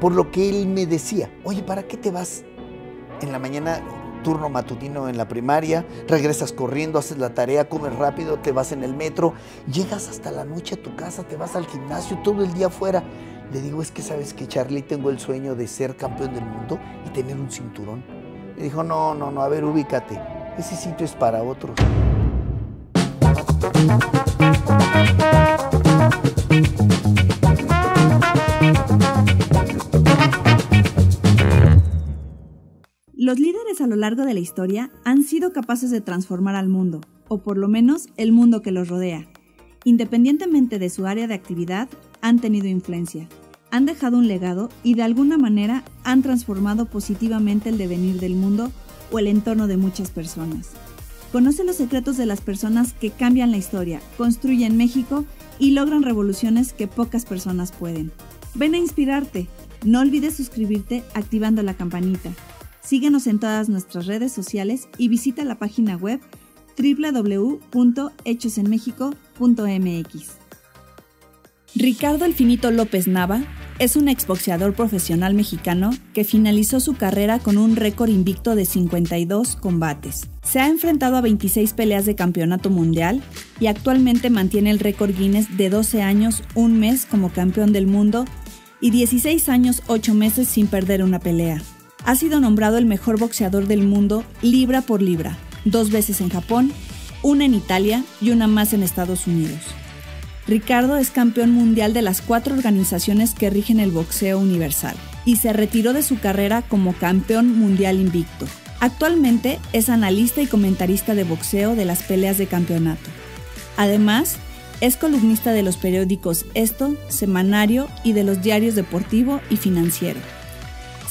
por lo que él me decía, oye, ¿para qué te vas en la mañana turno matutino en la primaria, regresas corriendo, haces la tarea, comes rápido, te vas en el metro, llegas hasta la noche a tu casa, te vas al gimnasio, todo el día afuera. Le digo, es que sabes que Charlie tengo el sueño de ser campeón del mundo y tener un cinturón. Le dijo, no, no, no, a ver, ubícate, ese sitio es para otros. Los líderes a lo largo de la historia han sido capaces de transformar al mundo, o por lo menos el mundo que los rodea. Independientemente de su área de actividad, han tenido influencia, han dejado un legado y de alguna manera han transformado positivamente el devenir del mundo o el entorno de muchas personas. Conoce los secretos de las personas que cambian la historia, construyen México y logran revoluciones que pocas personas pueden. Ven a inspirarte. No olvides suscribirte activando la campanita. Síguenos en todas nuestras redes sociales y visita la página web www.hechosenmexico.mx. Ricardo Elfinito López Nava es un exboxeador profesional mexicano que finalizó su carrera con un récord invicto de 52 combates. Se ha enfrentado a 26 peleas de campeonato mundial y actualmente mantiene el récord Guinness de 12 años, un mes como campeón del mundo y 16 años, 8 meses sin perder una pelea ha sido nombrado el mejor boxeador del mundo libra por libra, dos veces en Japón, una en Italia y una más en Estados Unidos. Ricardo es campeón mundial de las cuatro organizaciones que rigen el boxeo universal y se retiró de su carrera como campeón mundial invicto. Actualmente es analista y comentarista de boxeo de las peleas de campeonato. Además, es columnista de los periódicos Esto, Semanario y de los diarios Deportivo y Financiero.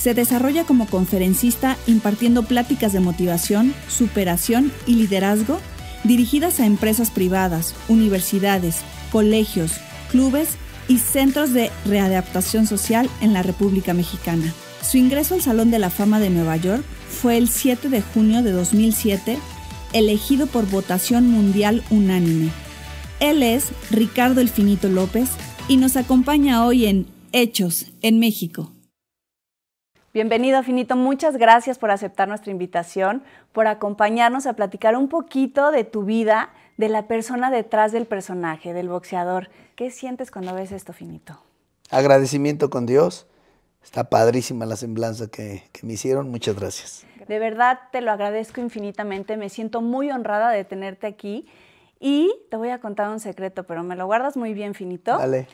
Se desarrolla como conferencista impartiendo pláticas de motivación, superación y liderazgo dirigidas a empresas privadas, universidades, colegios, clubes y centros de readaptación social en la República Mexicana. Su ingreso al Salón de la Fama de Nueva York fue el 7 de junio de 2007, elegido por votación mundial unánime. Él es Ricardo Elfinito López y nos acompaña hoy en Hechos en México. Bienvenido, Finito. Muchas gracias por aceptar nuestra invitación, por acompañarnos a platicar un poquito de tu vida, de la persona detrás del personaje, del boxeador. ¿Qué sientes cuando ves esto, Finito? Agradecimiento con Dios. Está padrísima la semblanza que, me hicieron. Muchas gracias. De verdad, te lo agradezco infinitamente. Me siento muy honrada de tenerte aquí. Y te voy a contar un secreto, pero me lo guardas muy bien, Finito. Dale.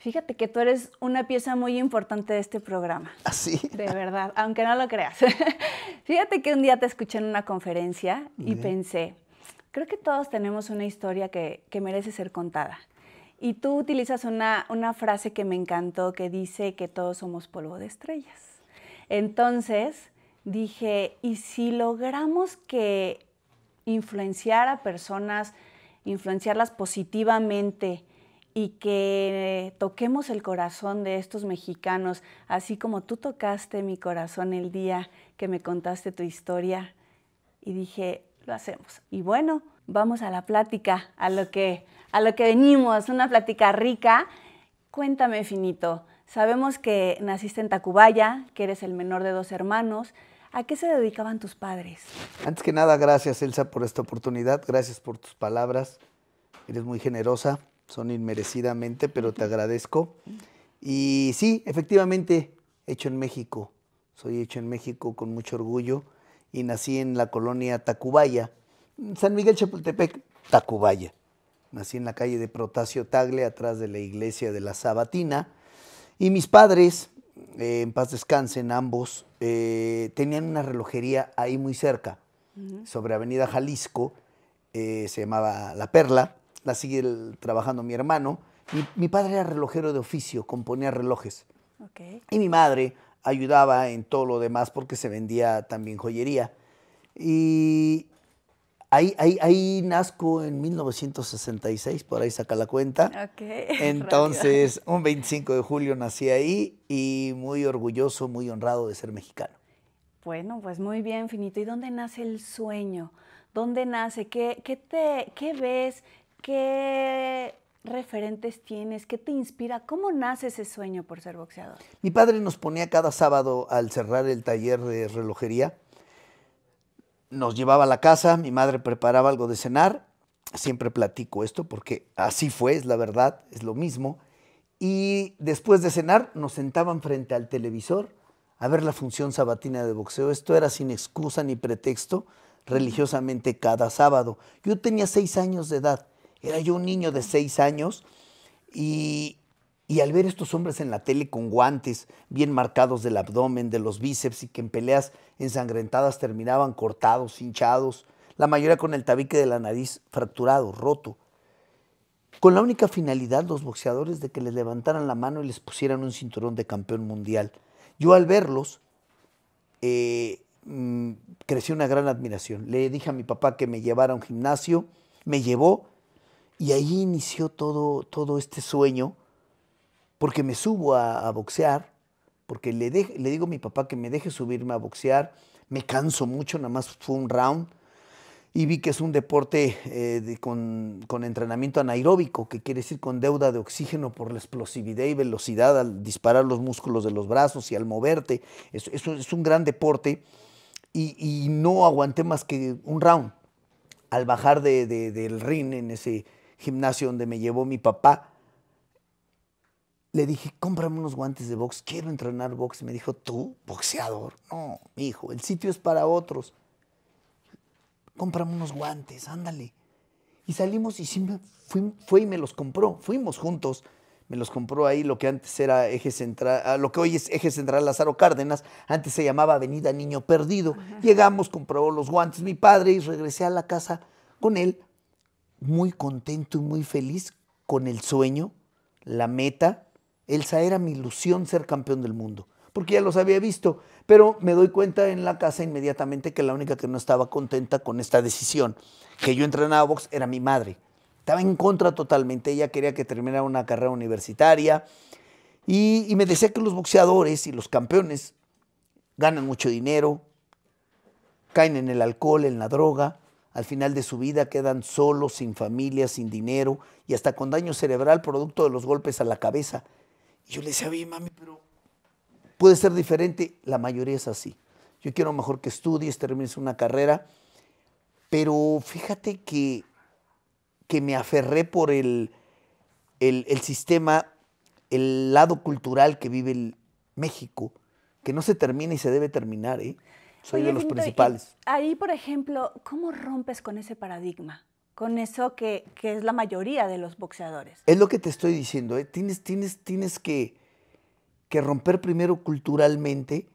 Fíjate que tú eres una pieza muy importante de este programa. ¿Así? ¿Ah, de verdad, aunque no lo creas. Fíjate que un día te escuché en una conferencia y pensé, creo que todos tenemos una historia que, merece ser contada. Y tú utilizas una, una, frase que me encantó que dice que todos somos polvo de estrellas. Entonces dije, ¿y si logramos que influenciar a personas, influenciarlas positivamente, y que eh, toquemos el corazón de estos mexicanos, así como tú tocaste mi corazón el día que me contaste tu historia. Y dije, lo hacemos. Y bueno, vamos a la plática, a lo que, a lo que venimos, una plática rica. Cuéntame, Finito, sabemos que naciste en Tacubaya, que eres el menor de dos hermanos. ¿A qué se dedicaban tus padres? Antes que nada, gracias Elsa por esta oportunidad, gracias por tus palabras, eres muy generosa son inmerecidamente, pero te agradezco. Y sí, efectivamente, hecho en México. Soy hecho en México con mucho orgullo y nací en la colonia Tacubaya, San Miguel Chapultepec, Tacubaya. Nací en la calle de Protasio Tagle, atrás de la iglesia de la Sabatina. Y mis padres, eh, en paz descansen ambos, eh, tenían una relojería ahí muy cerca, sobre Avenida Jalisco, eh, se llamaba La Perla la sigue trabajando mi hermano. Mi, mi, padre era relojero de oficio, componía relojes. Y mi madre ayudaba en todo lo demás porque se vendía también joyería. Y ahí, ahí, nazco en 1966, por ahí saca la cuenta. Entonces, un 25 de julio nací ahí y muy orgulloso, muy honrado de ser mexicano. Bueno, pues muy bien, Finito. ¿Y dónde nace el sueño? ¿Dónde nace? ¿Qué, qué, te, qué ves? ¿Qué referentes tienes? ¿Qué te inspira? ¿Cómo nace ese sueño por ser boxeador? Mi padre nos ponía cada sábado al cerrar el taller de relojería. Nos llevaba a la casa, mi madre preparaba algo de cenar. Siempre platico esto porque así fue, es la verdad, es lo mismo. Y después de cenar nos sentaban frente al televisor a ver la función sabatina de boxeo. Esto era sin excusa ni pretexto, religiosamente cada sábado. Yo tenía seis años de edad era yo un niño de seis años y, al ver estos hombres en la tele con guantes bien marcados del abdomen, de los bíceps y que en peleas ensangrentadas terminaban cortados, hinchados, la mayoría con el tabique de la nariz fracturado, roto, con la única finalidad los boxeadores de que les levantaran la mano y les pusieran un cinturón de campeón mundial. Yo al verlos eh, mm, crecí una gran admiración. Le dije a mi papá que me llevara a un gimnasio, me llevó y ahí inició todo, todo este sueño, porque me subo a, boxear, porque le, le digo a mi papá que me deje subirme a boxear, me canso mucho, nada más fue un round, y vi que es un deporte eh, con, entrenamiento anaeróbico, que quiere decir con deuda de oxígeno por la explosividad y velocidad al disparar los músculos de los brazos y al moverte. Eso, es un gran deporte y, no aguanté más que un round al bajar del ring en ese gimnasio donde me llevó mi papá, le dije, cómprame unos guantes de box, quiero entrenar box. me dijo, ¿tú, boxeador? No, hijo, el sitio es para otros. Cómprame unos guantes, ándale. Y salimos y sí fue y me los compró. Fuimos juntos, me los compró ahí lo que antes era Eje Central, ah, lo que hoy es Eje Central Lázaro Cárdenas, antes se llamaba Avenida Niño Perdido. Llegamos, compró los guantes mi padre y regresé a la casa con él muy contento y muy feliz con el sueño, la meta. Elsa era mi ilusión ser campeón del mundo, porque ya los había visto, pero me doy cuenta en la casa inmediatamente que la única que no estaba contenta con esta decisión, que yo entrenaba a box, era mi madre. Estaba en contra totalmente, ella quería que terminara una carrera universitaria y me decía que los boxeadores y los campeones ganan mucho dinero, caen en el alcohol, en la droga, al final de su vida quedan solos, sin familia, sin dinero y hasta con daño cerebral producto de los golpes a la cabeza. Y yo le decía, oye, mami, pero puede ser diferente. La mayoría es así. Yo quiero mejor que estudies, termines una carrera. Pero fíjate que, que me aferré por el, el, sistema, el lado cultural que vive México, que no se termina y se debe terminar, ¿eh? Soy de los principales. Ahí, por ejemplo, ¿cómo rompes con ese paradigma? Con eso que, es la mayoría de los boxeadores. Es lo que te estoy diciendo. ¿eh? Tienes, que, romper primero culturalmente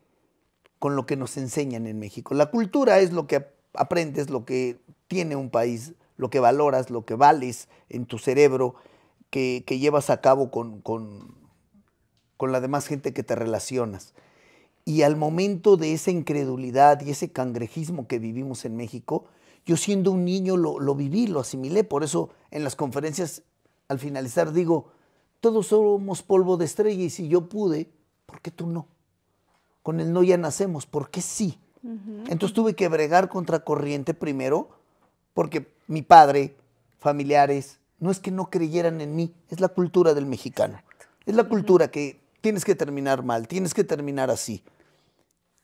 con lo que nos enseñan en México. La cultura es lo que aprendes, lo que tiene un país, lo que valoras, lo que vales en tu cerebro, que, llevas a cabo con la demás gente que te relacionas. Y al momento de esa incredulidad y ese cangrejismo que vivimos en México, yo siendo un niño lo, viví, lo asimilé. Por eso en las conferencias, al finalizar, digo, todos somos polvo de estrella y si yo pude, ¿por qué tú no? Con el no ya nacemos, ¿por qué sí? Entonces tuve que bregar contra corriente primero, porque mi padre, familiares, no es que no creyeran en mí, es la cultura del mexicano. Es la cultura que tienes que terminar mal, tienes que terminar así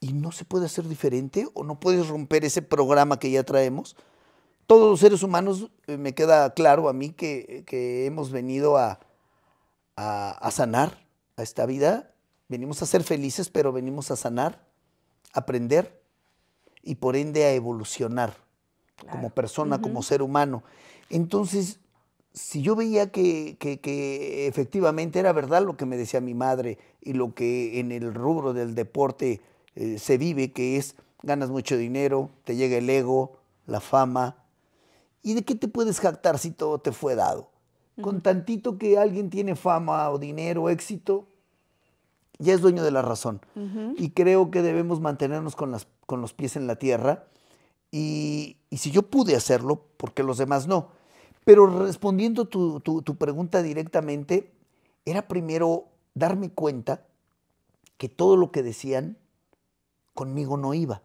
y no se puede hacer diferente o no puedes romper ese programa que ya traemos. Todos los seres humanos, eh, me queda claro a mí que, que hemos venido a, a, sanar a esta vida, venimos a ser felices, pero venimos a sanar, aprender y por ende a evolucionar como persona, como ser humano. Entonces, si yo veía que, que, efectivamente era verdad lo que me decía mi madre y lo que en el rubro del deporte eh, se vive, que es ganas mucho dinero, te llega el ego, la fama. ¿Y de qué te puedes jactar si todo te fue dado? Con tantito que alguien tiene fama o dinero, éxito, ya es dueño de la razón. Y creo que debemos mantenernos con, las, con los pies en la tierra. Y, si yo pude hacerlo, porque los demás no? Pero respondiendo tu, tu pregunta directamente, era primero darme cuenta que todo lo que decían conmigo no iba.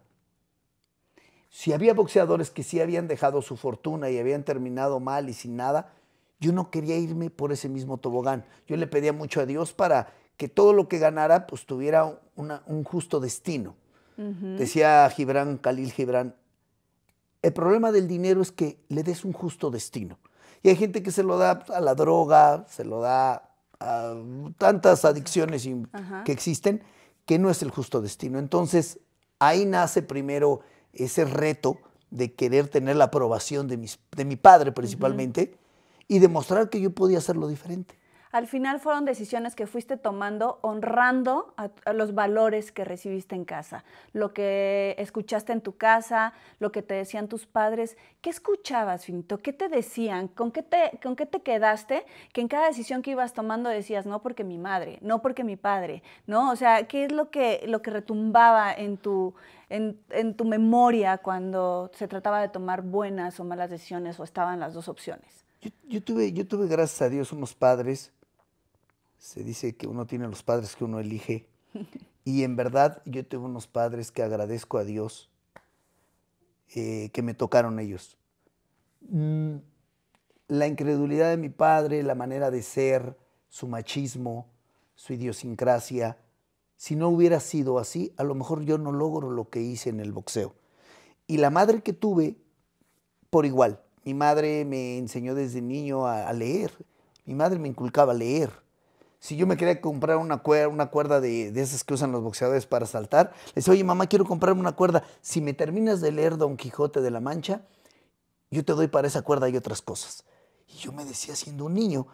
Si había boxeadores que sí habían dejado su fortuna y habían terminado mal y sin nada, yo no quería irme por ese mismo tobogán. Yo le pedía mucho a Dios para que todo lo que ganara pues tuviera un justo destino. Decía Gibran, Khalil Gibran, el problema del dinero es que le des un justo destino. Y hay gente que se lo da a la droga, se lo da a tantas adicciones que existen que no es el justo destino. Entonces, ahí nace primero ese reto de querer tener la aprobación de, de mi padre principalmente y demostrar que yo podía hacerlo diferente al final fueron decisiones que fuiste tomando honrando a, los valores que recibiste en casa, lo que escuchaste en tu casa, lo que te decían tus padres. ¿Qué escuchabas, Finito? ¿Qué te decían? ¿Con qué te, ¿Con qué te quedaste? Que en cada decisión que ibas tomando decías, no porque mi madre, no porque mi padre, ¿no? O sea, ¿qué es lo que, lo que retumbaba en tu, en, tu memoria cuando se trataba de tomar buenas o malas decisiones o estaban las dos opciones? Yo, yo, tuve, yo tuve, gracias a Dios, unos padres se dice que uno tiene los padres que uno elige. Y en verdad yo tengo unos padres que agradezco a Dios eh, que me tocaron ellos. Mm, la incredulidad de mi padre, la manera de ser, su machismo, su idiosincrasia, si no hubiera sido así, a lo mejor yo no logro lo que hice en el boxeo. Y la madre que tuve, por igual, mi madre me enseñó desde niño a, leer, mi madre me inculcaba leer si yo me quería comprar una cuerda, una cuerda de, esas que usan los boxeadores para saltar, le decía, oye mamá, quiero comprarme una cuerda. Si me terminas de leer Don Quijote de la Mancha, yo te doy para esa cuerda y otras cosas. Y yo me decía, siendo un niño,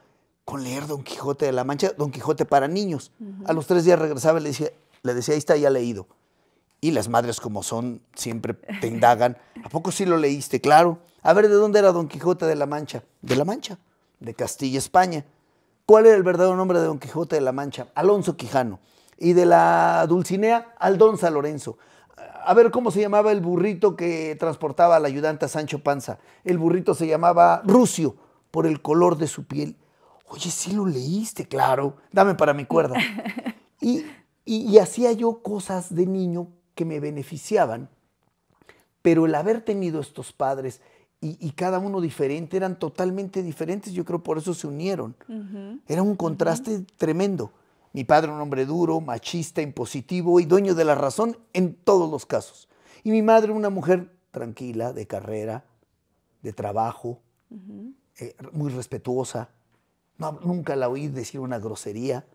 con leer Don Quijote de la Mancha, Don Quijote para niños. A los tres días regresaba y le decía, le decía, ahí está, ya leído. Y las madres, como son, siempre te indagan. ¿A poco sí lo leíste? Claro. A ver, ¿de dónde era Don Quijote de la Mancha? De la Mancha, de Castilla, España. ¿Cuál era el verdadero nombre de Don Quijote de la Mancha? Alonso Quijano. Y de la Dulcinea, Aldonza Lorenzo. A ver cómo se llamaba el burrito que transportaba la ayudante a Sancho Panza. El burrito se llamaba Rucio, por el color de su piel. Oye, sí lo leíste, claro. Dame para mi cuerda. Y, y hacía yo cosas de niño que me beneficiaban, pero el haber tenido estos padres y, cada uno diferente, eran totalmente diferentes, yo creo por eso se unieron. Era un contraste tremendo. Mi padre un hombre duro, machista, impositivo y dueño de la razón en todos los casos. Y mi madre una mujer tranquila, de carrera, de trabajo, eh, muy respetuosa. nunca la oí decir una grosería.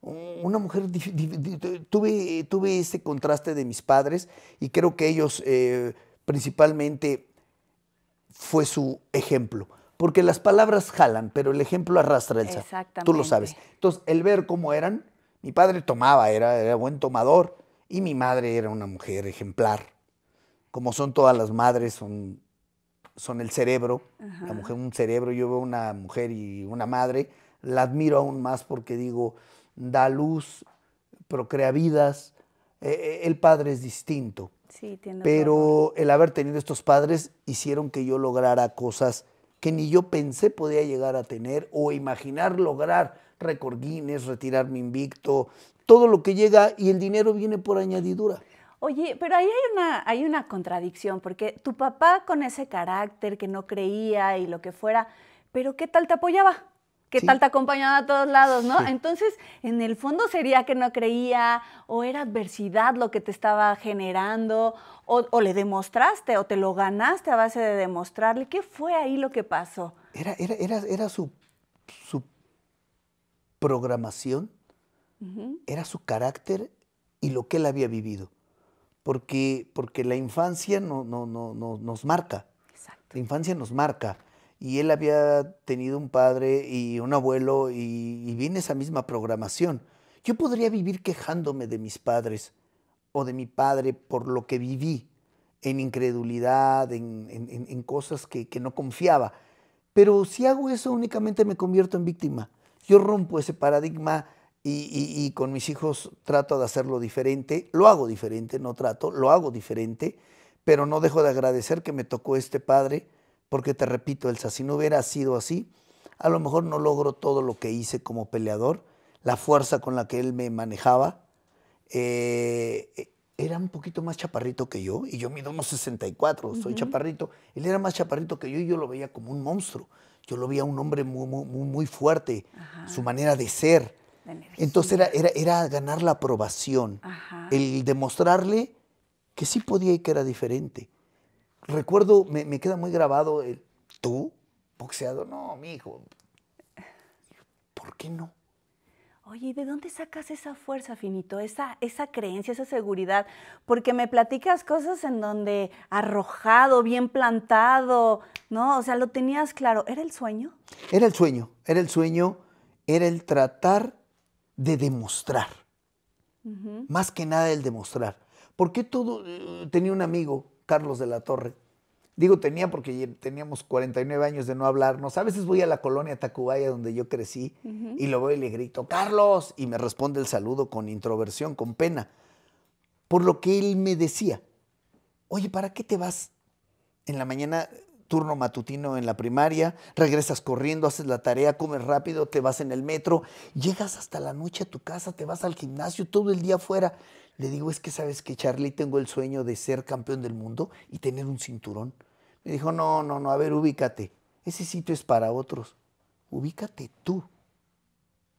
Una mujer, tuve, tuve ese contraste de mis padres y creo que ellos eh, principalmente fue su ejemplo. Porque las palabras jalan, pero el ejemplo arrastra el Exactamente. Tú lo sabes. Entonces, el ver cómo eran, mi padre tomaba, era, era buen tomador, y mi madre era una mujer ejemplar. Como son todas las madres, son, son el cerebro. La mujer, un cerebro. Yo veo una mujer y una madre, la admiro aún más porque digo, da luz, procrea vidas. Eh, eh, el padre es distinto pero el haber tenido estos padres hicieron que yo lograra cosas que ni yo pensé podía llegar a tener o imaginar lograr récord Guinness, retirar mi invicto, todo lo que llega y el dinero viene por añadidura. Oye, pero ahí hay una, hay una contradicción, porque tu papá con ese carácter que no creía y lo que fuera, pero ¿qué tal te apoyaba? ¿Qué tal te acompañaba a todos lados, no? Entonces, en el fondo sería que no creía, o era adversidad lo que te estaba generando, o, le demostraste, o te lo ganaste a base de demostrarle. ¿Qué fue ahí lo que pasó? Era, era, su, programación, era su carácter y lo que él había vivido. Porque, porque la infancia no, no, no, no nos marca. Exacto. La infancia nos marca y él había tenido un padre y un abuelo y, viene esa misma programación. Yo podría vivir quejándome de mis padres o de mi padre por lo que viví en incredulidad, en, cosas que, no confiaba. Pero si hago eso únicamente me convierto en víctima. Yo rompo ese paradigma y, con mis hijos trato de hacerlo diferente. Lo hago diferente, no trato, lo hago diferente, pero no dejo de agradecer que me tocó este padre porque te repito, Elsa, si no hubiera sido así, a lo mejor no logro todo lo que hice como peleador, la fuerza con la que él me manejaba. Eh, era un poquito más chaparrito que yo, y yo mido unos 64, soy chaparrito. Él era más chaparrito que yo y yo lo veía como un monstruo. Yo lo veía un hombre muy, fuerte, su manera de ser. Entonces era, era, era, ganar la aprobación, el demostrarle que sí podía y que era diferente recuerdo, me, queda muy grabado el, ¿tú? boxeado, no, mi hijo. ¿Por qué no? Oye, ¿y de dónde sacas esa fuerza, Finito? Esa, esa creencia, esa seguridad. Porque me platicas cosas en donde arrojado, bien plantado, ¿no? O sea, lo tenías claro. ¿Era el sueño? Era el sueño, era el sueño, era el tratar de demostrar. Más que nada el demostrar. Porque todo, eh, tenía un amigo Carlos de la Torre. Digo tenía porque teníamos 49 años de no hablarnos. A veces voy a la colonia Tacubaya donde yo crecí y lo veo y le grito, Carlos, y me responde el saludo con introversión, con pena. Por lo que él me decía, oye, ¿para qué te vas en la mañana turno matutino en la primaria, regresas corriendo, haces la tarea, comes rápido, te vas en el metro, llegas hasta la noche a tu casa, te vas al gimnasio, todo el día afuera. Le digo, es que sabes que Charlie, tengo el sueño de ser campeón del mundo y tener un cinturón. Me dijo, no, no, no, a ver, ubícate. Ese sitio es para otros. Ubícate tú.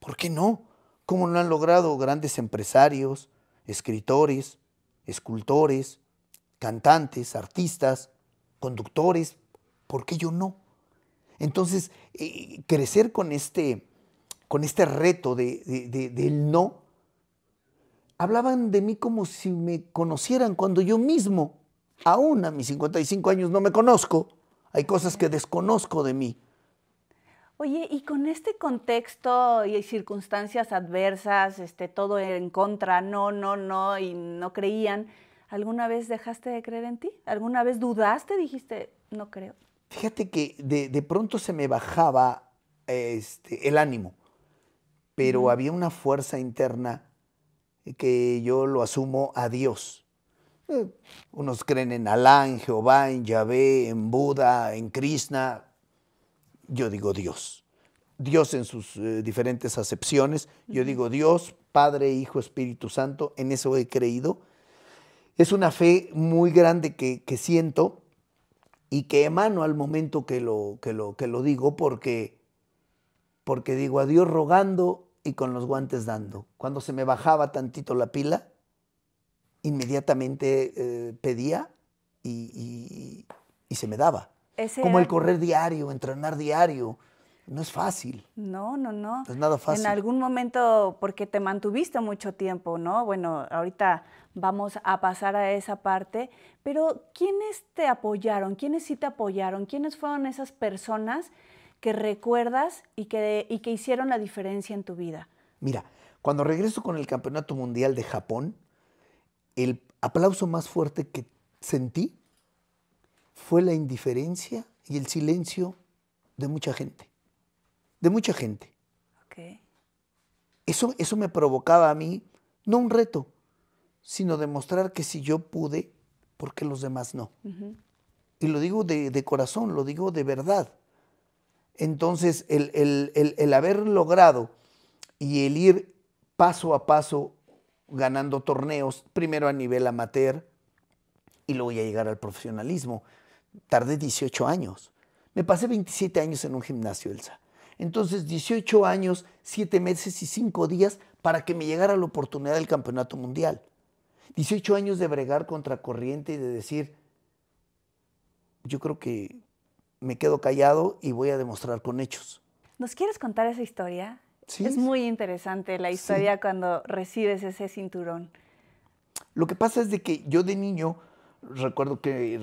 ¿Por qué no? ¿Cómo no han logrado grandes empresarios, escritores, escultores, cantantes, artistas, conductores? ¿Por qué yo no? Entonces, eh, crecer con este, con este reto de, del no hablaban de mí como si me conocieran cuando yo mismo, aún a mis 55 años, no me conozco. Hay cosas que desconozco de mí. Oye, y con este contexto y circunstancias adversas, este, todo en contra, no, no, no, y no creían, ¿alguna vez dejaste de creer en ti? ¿Alguna vez dudaste? Dijiste, no creo. Fíjate que de, pronto se me bajaba este, el ánimo, pero había una fuerza interna que yo lo asumo a Dios. Eh, unos creen en Alá, en Jehová, en Yahvé, en Buda, en Krishna. Yo digo Dios. Dios en sus eh, diferentes acepciones. Yo digo Dios, Padre, Hijo, Espíritu Santo. En eso he creído. Es una fe muy grande que, siento y que emano al momento que lo, que lo, que lo digo porque, porque digo a Dios rogando y con los guantes dando. Cuando se me bajaba tantito la pila, inmediatamente eh, pedía y, se me daba. Como el correr diario, entrenar diario. No es fácil. No, no, no. es nada fácil. En algún momento, porque te mantuviste mucho tiempo, ¿no? Bueno, ahorita vamos a pasar a esa parte, pero ¿quiénes te apoyaron? ¿Quiénes sí te apoyaron? ¿Quiénes fueron esas personas que recuerdas y que, que hicieron la diferencia en tu vida? Mira, cuando regreso con el Campeonato Mundial de Japón, el aplauso más fuerte que sentí fue la indiferencia y el silencio de mucha gente. De mucha gente. Eso, eso me provocaba a mí no un reto, sino demostrar que si yo pude, ¿por qué los demás no? Y lo digo de corazón, lo digo de verdad. Entonces, el, haber logrado y el ir paso a paso ganando torneos, primero a nivel amateur y luego ya llegar al profesionalismo. Tardé 18 años. Me pasé 27 años en un gimnasio, Elsa. Entonces, 18 años, 7 meses y 5 días para que me llegara la oportunidad del campeonato mundial. 18 años de bregar contra corriente y de decir, yo creo que me quedo callado y voy a demostrar con hechos. ¿Nos quieres contar esa historia? Sí. Es muy interesante la historia cuando recibes ese cinturón. Lo que pasa es de que yo de niño recuerdo que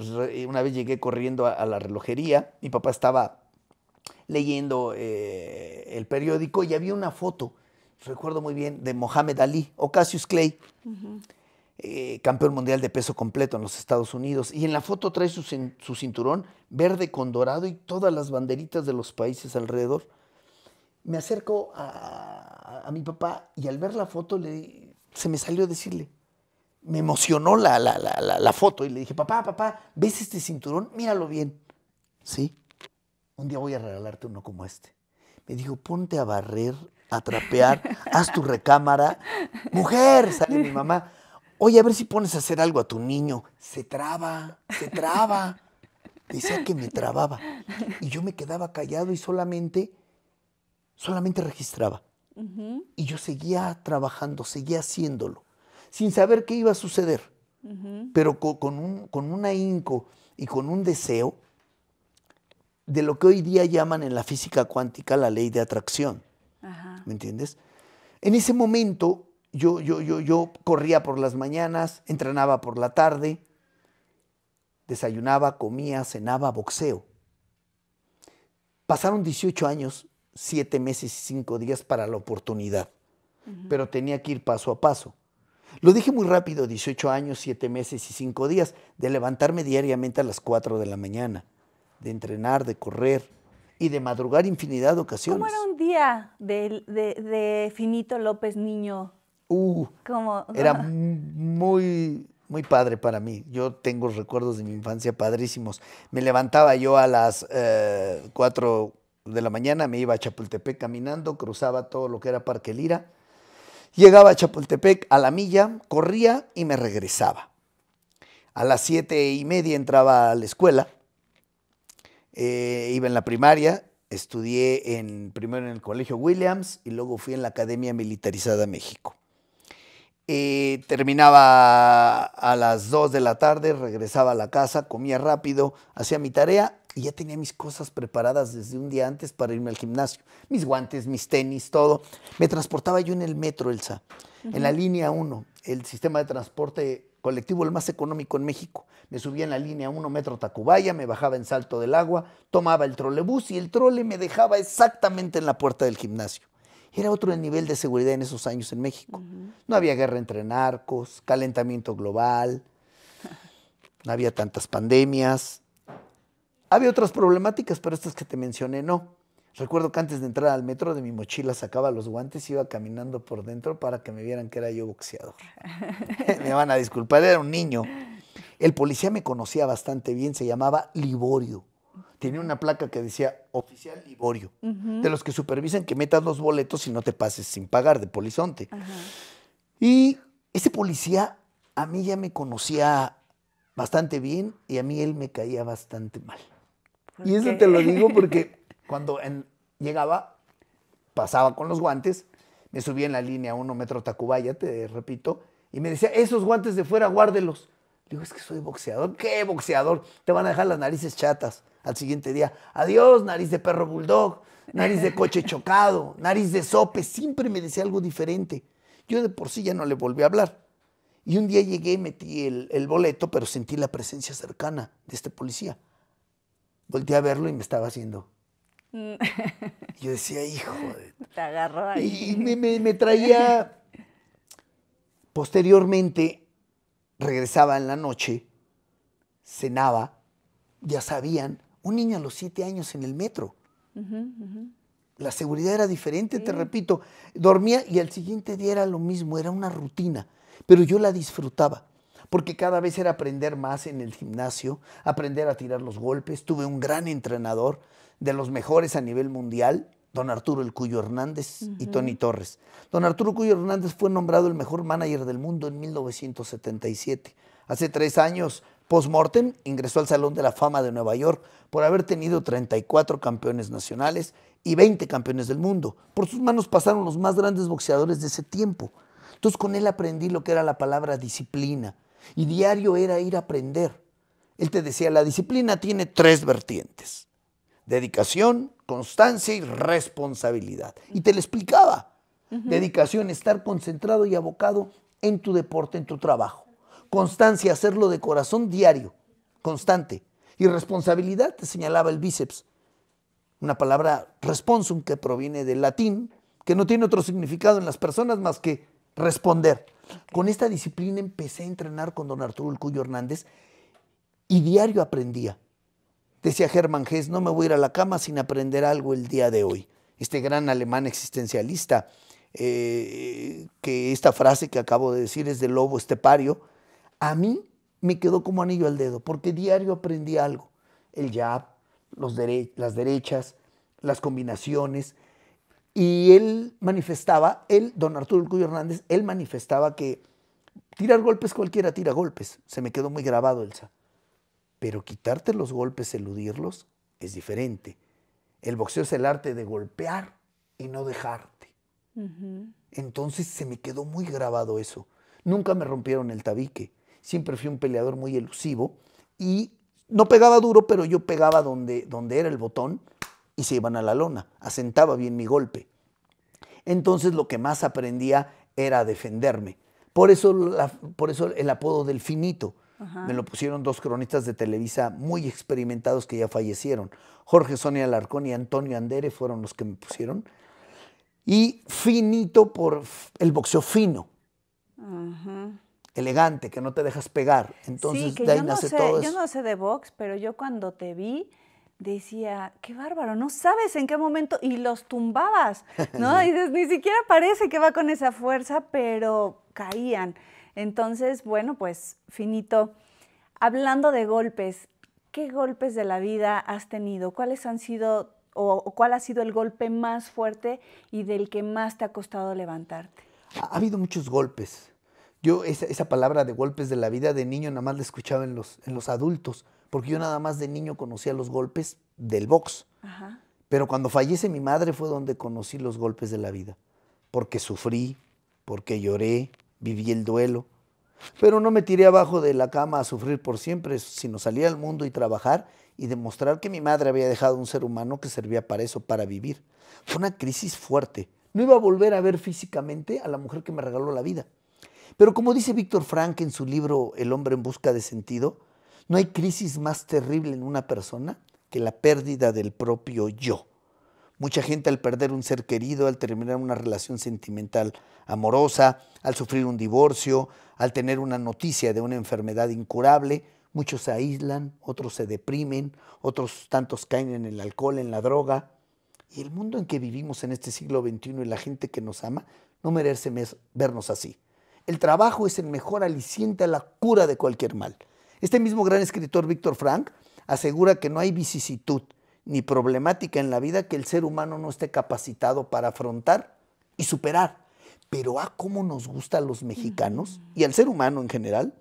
una vez llegué corriendo a, la relojería, mi papá estaba leyendo eh, el periódico y había una foto, recuerdo muy bien, de Mohamed Ali o Cassius Clay. Eh, campeón mundial de peso completo en los Estados Unidos. Y en la foto trae su, cinturón verde con dorado y todas las banderitas de los países alrededor. Me acerco a, mi papá y al ver la foto se me salió a decirle, me emocionó la, la, foto y le dije, papá, papá, ¿ves este cinturón? Míralo bien. Sí, un día voy a regalarte uno como este. Me dijo, ponte a barrer, a trapear, haz tu recámara. Mujer, sale mi mamá, oye, a ver si pones a hacer algo a tu niño. Se traba, se traba. Decía que me trababa. Y yo me quedaba callado y solamente, solamente registraba. Y yo seguía trabajando, seguía haciéndolo, sin saber qué iba a suceder. Pero con, un, con ahínco y con un deseo de lo que hoy día llaman en la física cuántica la ley de atracción. ¿Me entiendes? En ese momento yo, yo, yo, corría por las mañanas, entrenaba por la tarde, desayunaba, comía, cenaba, boxeo. Pasaron 18 años, 7 meses y 5 días para la oportunidad, pero tenía que ir paso a paso. Lo dije muy rápido, 18 años, 7 meses y 5 días, de levantarme diariamente a las 4 de la mañana, de entrenar, de correr y de madrugar infinidad de ocasiones. ¿Cómo era un día de Finito López Niño Uh, era muy, muy padre para mí. Yo tengo recuerdos de mi infancia padrísimos. Me levantaba yo a las 4 eh, de la mañana, me iba a Chapultepec caminando, cruzaba todo lo que era Parque Lira, llegaba a Chapultepec a la milla, corría y me regresaba. A las siete y media entraba a la escuela, eh, iba en la primaria, estudié en, primero en el Colegio Williams y luego fui en la Academia Militarizada México. Eh, terminaba a las 2 de la tarde, regresaba a la casa, comía rápido, hacía mi tarea y ya tenía mis cosas preparadas desde un día antes para irme al gimnasio. Mis guantes, mis tenis, todo. Me transportaba yo en el metro, Elsa, en la línea 1, el sistema de transporte colectivo el más económico en México. Me subía en la línea 1 metro Tacubaya, me bajaba en Salto del Agua, tomaba el trolebús y el trole me dejaba exactamente en la puerta del gimnasio. Era otro nivel de seguridad en esos años en México. No había guerra entre narcos, calentamiento global, no había tantas pandemias. Había otras problemáticas, pero estas que te mencioné no. Recuerdo que antes de entrar al metro de mi mochila sacaba los guantes y iba caminando por dentro para que me vieran que era yo boxeador. me van a disculpar, era un niño. El policía me conocía bastante bien, se llamaba Liborio tenía una placa que decía oficial Liborio, de los que supervisan que metas los boletos y no te pases sin pagar de polizonte. Y ese policía a mí ya me conocía bastante bien y a mí él me caía bastante mal. Y eso te lo digo porque cuando llegaba, pasaba con los guantes, me subía en la línea 1 metro Tacubaya, te repito, y me decía, esos guantes de fuera, guárdelos digo, es que soy boxeador. ¿Qué boxeador? Te van a dejar las narices chatas al siguiente día. Adiós, nariz de perro bulldog, nariz de coche chocado, nariz de sope. Siempre me decía algo diferente. Yo de por sí ya no le volví a hablar. Y un día llegué, metí el, boleto, pero sentí la presencia cercana de este policía. Volté a verlo y me estaba haciendo. Mm. yo decía, hijo. Te agarró ahí. Y me, me traía. Posteriormente, regresaba en la noche, cenaba, ya sabían, un niño a los siete años en el metro. La seguridad era diferente, te repito. Dormía y al siguiente día era lo mismo, era una rutina, pero yo la disfrutaba porque cada vez era aprender más en el gimnasio, aprender a tirar los golpes. Tuve un gran entrenador, de los mejores a nivel mundial, don Arturo El Cuyo Hernández y Tony Torres. Don Arturo Cuyo Hernández fue nombrado el mejor manager del mundo en 1977. Hace tres años, post-mortem, ingresó al Salón de la Fama de Nueva York por haber tenido 34 campeones nacionales y 20 campeones del mundo. Por sus manos pasaron los más grandes boxeadores de ese tiempo. Entonces con él aprendí lo que era la palabra disciplina. Y diario era ir a aprender. Él te decía, la disciplina tiene tres vertientes. Dedicación, constancia y responsabilidad. Y te lo explicaba. Dedicación, estar concentrado y abocado en tu deporte, en tu trabajo. Constancia, hacerlo de corazón diario, constante. Y responsabilidad, te señalaba el bíceps. Una palabra responsum que proviene del latín, que no tiene otro significado en las personas más que responder. Con esta disciplina empecé a entrenar con don Arturo El Cuyo Hernández y diario aprendía. Decía Germán Hess, no me voy a ir a la cama sin aprender algo el día de hoy. Este gran alemán existencialista, eh, que esta frase que acabo de decir es de lobo estepario, a mí me quedó como anillo al dedo, porque diario aprendí algo. El jab, los las derechas, las combinaciones. Y él manifestaba, él, don Arturo Cuyo Hernández, él manifestaba que tirar golpes cualquiera tira golpes. Se me quedó muy grabado, Elsa. Pero quitarte los golpes, eludirlos, es diferente. El boxeo es el arte de golpear y no dejarte. Entonces se me quedó muy grabado eso. Nunca me rompieron el tabique. Siempre fui un peleador muy elusivo y no pegaba duro, pero yo pegaba donde, donde era el botón y se iban a la lona. Asentaba bien mi golpe. Entonces lo que más aprendía era defenderme. Por eso, por eso el apodo del finito me lo pusieron dos cronistas de Televisa muy experimentados que ya fallecieron. Jorge Sonia Alarcón y Antonio Andere fueron los que me pusieron. Y finito por el boxeo fino. Elegante, que no te dejas pegar. Entonces, de yo no sé, Yo no sé de box, pero yo cuando te vi, decía, qué bárbaro, no sabes en qué momento, y los tumbabas, ¿no? dices, ni siquiera parece que va con esa fuerza, pero caían. Entonces, bueno, pues finito. Hablando de golpes, ¿qué golpes de la vida has tenido? ¿Cuáles han sido o, cuál ha sido el golpe más fuerte y del que más te ha costado levantarte? Ha, habido muchos golpes. Yo esa, palabra de golpes de la vida de niño nada más la escuchaba en los, en los adultos, porque yo nada más de niño conocía los golpes del box. Pero cuando fallece mi madre fue donde conocí los golpes de la vida, porque sufrí, porque lloré, viví el duelo, pero no me tiré abajo de la cama a sufrir por siempre, sino salí al mundo y trabajar y demostrar que mi madre había dejado un ser humano que servía para eso, para vivir. Fue una crisis fuerte. No iba a volver a ver físicamente a la mujer que me regaló la vida. Pero como dice Víctor Frank en su libro El hombre en busca de sentido, no hay crisis más terrible en una persona que la pérdida del propio yo. Mucha gente al perder un ser querido, al terminar una relación sentimental amorosa, al sufrir un divorcio, al tener una noticia de una enfermedad incurable, muchos se aíslan, otros se deprimen, otros tantos caen en el alcohol, en la droga. Y el mundo en que vivimos en este siglo XXI y la gente que nos ama no merece vernos así. El trabajo es el mejor aliciente a la cura de cualquier mal. Este mismo gran escritor Víctor Frank asegura que no hay vicisitud, ni problemática en la vida que el ser humano no esté capacitado para afrontar y superar. Pero a ah, cómo nos gusta a los mexicanos y al ser humano en general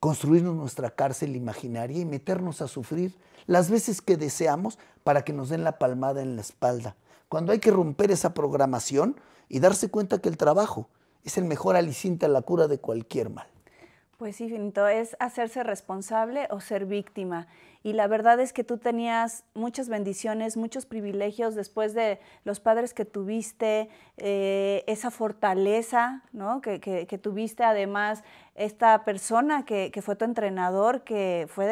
construirnos nuestra cárcel imaginaria y meternos a sufrir las veces que deseamos para que nos den la palmada en la espalda. Cuando hay que romper esa programación y darse cuenta que el trabajo es el mejor aliciente a la cura de cualquier mal. Pues sí, Finito, es hacerse responsable o ser víctima. Y la verdad es que tú tenías muchas bendiciones, muchos privilegios después de los padres que tuviste, eh, esa fortaleza ¿no? que, tuviste, además esta persona que, fue tu entrenador, que fue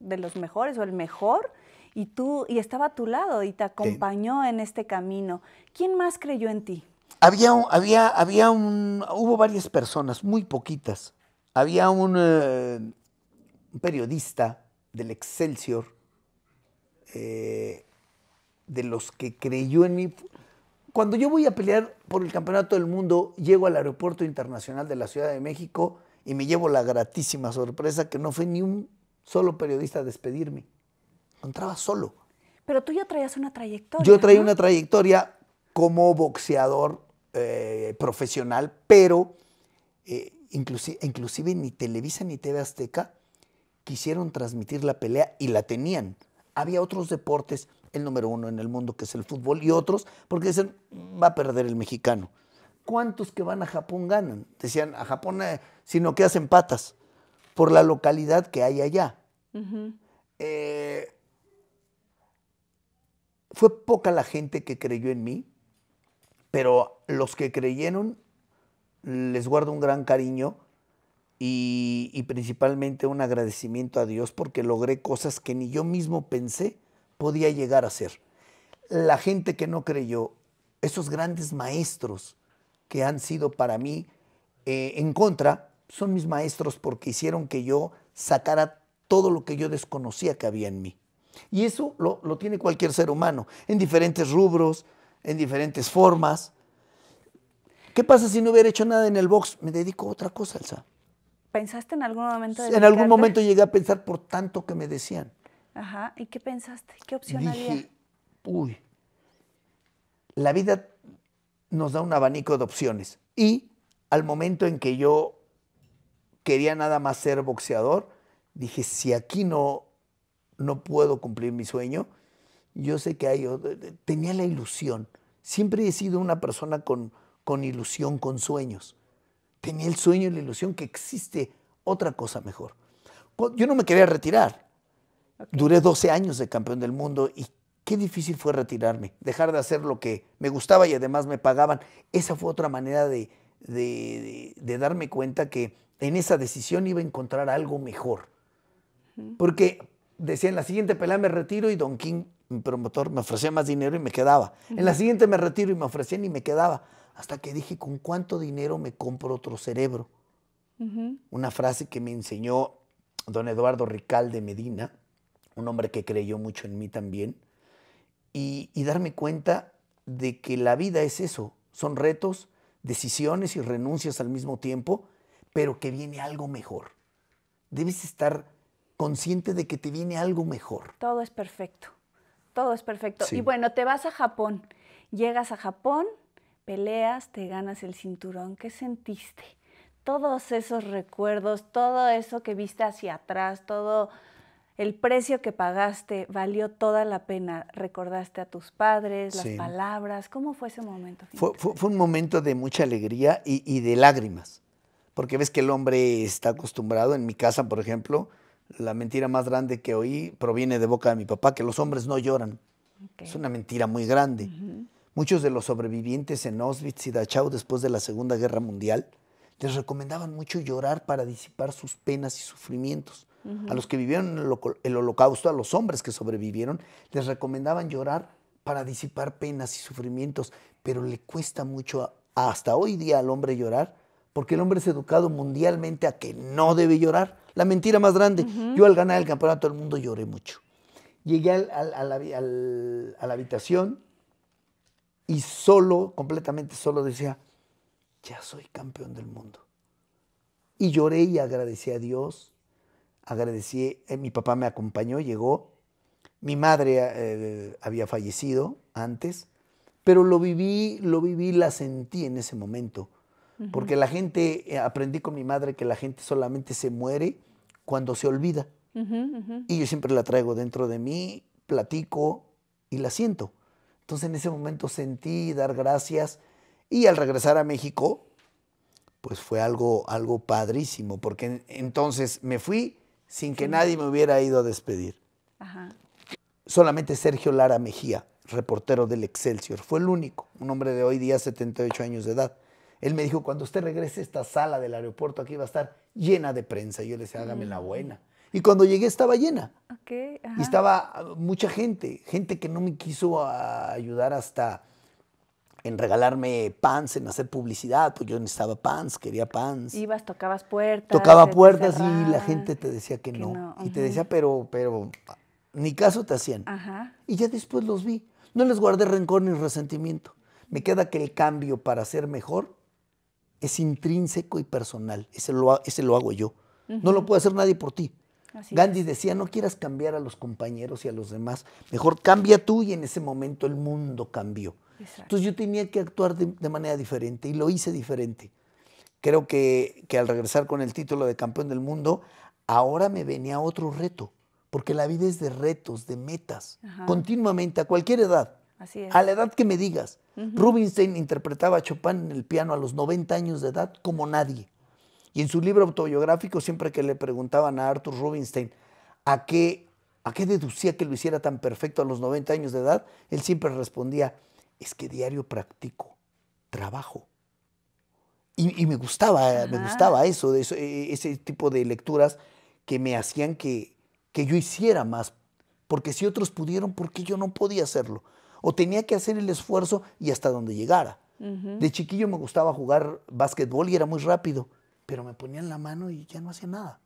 de los mejores o el mejor, y tú y estaba a tu lado y te acompañó en este camino. ¿Quién más creyó en ti? Había, había un, hubo varias personas, muy poquitas había eh, un, periodista del Excelsior, eh, de los que creyó en mí. Cuando yo voy a pelear por el Campeonato del Mundo, llego al Aeropuerto Internacional de la Ciudad de México y me llevo la gratísima sorpresa que no fue ni un solo periodista a despedirme. Entraba solo. Pero tú ya traías una trayectoria. Yo traía una trayectoria como boxeador eh, profesional, pero eh, inclusive, ni Televisa ni TV Azteca quisieron transmitir la pelea y la tenían. Había otros deportes, el número uno en el mundo que es el fútbol y otros, porque dicen, mm, va a perder el mexicano. ¿Cuántos que van a Japón ganan? Decían, a Japón, eh, sino que hacen patas por la localidad que hay allá. Eh, fue poca la gente que creyó en mí, pero los que creyeron les guardo un gran cariño y, principalmente un agradecimiento a Dios porque logré cosas que ni yo mismo pensé podía llegar a ser. La gente que no creyó, esos grandes maestros que han sido para mí eh, en contra, son mis maestros porque hicieron que yo sacara todo lo que yo desconocía que había en mí. Y eso lo tiene cualquier ser humano, en diferentes rubros, en diferentes formas, ¿Qué pasa si no hubiera hecho nada en el box? Me dedico a otra cosa, Elsa. ¿Pensaste en algún momento? De en algún momento llegué a pensar por tanto que me decían. Ajá, ¿y qué pensaste? ¿Qué opción Dije, había? Uy, la vida nos da un abanico de opciones. Y al momento en que yo quería nada más ser boxeador, dije, si aquí no, no puedo cumplir mi sueño, yo sé que hay... Tenía la ilusión. Siempre he sido una persona con con ilusión, con sueños. Tenía el sueño y la ilusión que existe otra cosa mejor. Yo no me quería retirar. Duré 12 años de campeón del mundo y qué difícil fue retirarme, dejar de hacer lo que me gustaba y además me pagaban. Esa fue otra manera de, darme cuenta que en esa decisión iba a encontrar algo mejor. Porque decía, en la siguiente pelea me retiro y Don King, mi promotor, me ofrecía más dinero y me quedaba. En la siguiente me retiro y me ofrecían y me quedaba hasta que dije, ¿con cuánto dinero me compro otro cerebro? Una frase que me enseñó don Eduardo Rical de Medina, un hombre que creyó mucho en mí también, y, darme cuenta de que la vida es eso, son retos, decisiones y renuncias al mismo tiempo, pero que viene algo mejor. Debes estar consciente de que te viene algo mejor. Todo es perfecto, todo es perfecto. Y bueno, te vas a Japón, llegas a Japón, peleas, te ganas el cinturón. ¿Qué sentiste? Todos esos recuerdos, todo eso que viste hacia atrás, todo el precio que pagaste, valió toda la pena. Recordaste a tus padres, las palabras. ¿Cómo fue ese momento? Fue, un momento de mucha alegría y, de lágrimas. Porque ves que el hombre está acostumbrado, en mi casa, por ejemplo, la mentira más grande que oí proviene de boca de mi papá, que los hombres no lloran. Es una mentira muy grande. Muchos de los sobrevivientes en Auschwitz y Dachau después de la Segunda Guerra Mundial les recomendaban mucho llorar para disipar sus penas y sufrimientos. A los que vivieron el holocausto, a los hombres que sobrevivieron, les recomendaban llorar para disipar penas y sufrimientos, pero le cuesta mucho hasta hoy día al hombre llorar, porque el hombre es educado mundialmente a que no debe llorar. La mentira más grande. Yo al ganar el campeonato del mundo lloré mucho. Llegué a la habitación y solo, completamente solo decía, ya soy campeón del mundo. Y lloré y agradecí a Dios, agradecí, eh, mi papá me acompañó, llegó, mi madre eh, había fallecido antes, pero lo viví, lo viví, la sentí en ese momento. Porque la gente, eh, aprendí con mi madre que la gente solamente se muere cuando se olvida. Y yo siempre la traigo dentro de mí, platico y la siento. Entonces en ese momento sentí dar gracias y al regresar a México, pues fue algo, algo padrísimo, porque entonces me fui sin que nadie me hubiera ido a despedir. Solamente Sergio Lara Mejía, reportero del Excelsior, fue el único, un hombre de hoy día 78 años de edad. Él me dijo, cuando usted regrese a esta sala del aeropuerto, aquí va a estar llena de prensa. Y yo le decía, hágame la mm. buena. Y cuando llegué estaba llena. Y estaba ah, mucha gente, gente que no me quiso ayudar hasta en regalarme pants, en hacer publicidad, pues yo necesitaba pants, quería pants. Ibas, tocabas puertas. Tocaba puertas y la gente te decía que, no. Y te decía, pero, pero, ni caso te hacían. Y ya después los vi. No les guardé rencor ni resentimiento. Me queda que el cambio para ser mejor es intrínseco y personal. Ese lo, ese lo hago yo. No lo puede hacer nadie por ti. Gandhi decía, no quieras cambiar a los compañeros y a los demás, mejor cambia tú y en ese momento el mundo cambió. Entonces yo tenía que actuar de, manera diferente y lo hice diferente. Creo que, al regresar con el título de campeón del mundo, ahora me venía otro reto, porque la vida es de retos, de metas, continuamente, a cualquier edad. A la edad que me digas. Rubinstein interpretaba a Chopin en el piano a los 90 años de edad como nadie. Y en su libro autobiográfico, siempre que le preguntaban a Arthur Rubinstein a qué, a qué deducía que lo hiciera tan perfecto a los 90 años de edad, él siempre respondía, es que diario practico, trabajo. Y, me gustaba, eh, me gustaba eso, de e, e, ese tipo de lecturas que me hacían que, que yo hiciera más. Porque si otros pudieron, ¿por qué yo no podía hacerlo? O tenía que hacer el esfuerzo y hasta donde llegara. De chiquillo me gustaba jugar básquetbol y era muy rápido pero me ponían la mano y ya no hacía nada.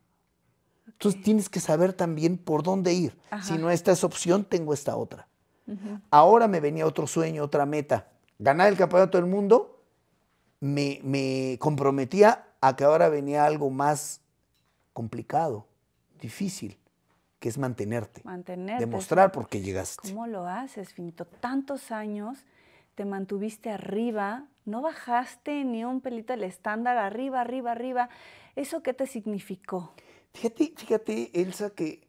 Entonces tienes que saber también por dónde ir. Si no esta es opción, tengo esta otra. Ahora me venía otro sueño, otra meta. Ganar el campeonato del mundo me, me comprometía a que ahora venía algo más complicado, difícil que es mantenerte. Mantenerte. Demostrar por qué llegaste. ¿Cómo lo haces, Finito? Tantos años te mantuviste arriba no bajaste ni un pelito el estándar, arriba, arriba, arriba. ¿Eso qué te significó? Fíjate, fíjate, Elsa, que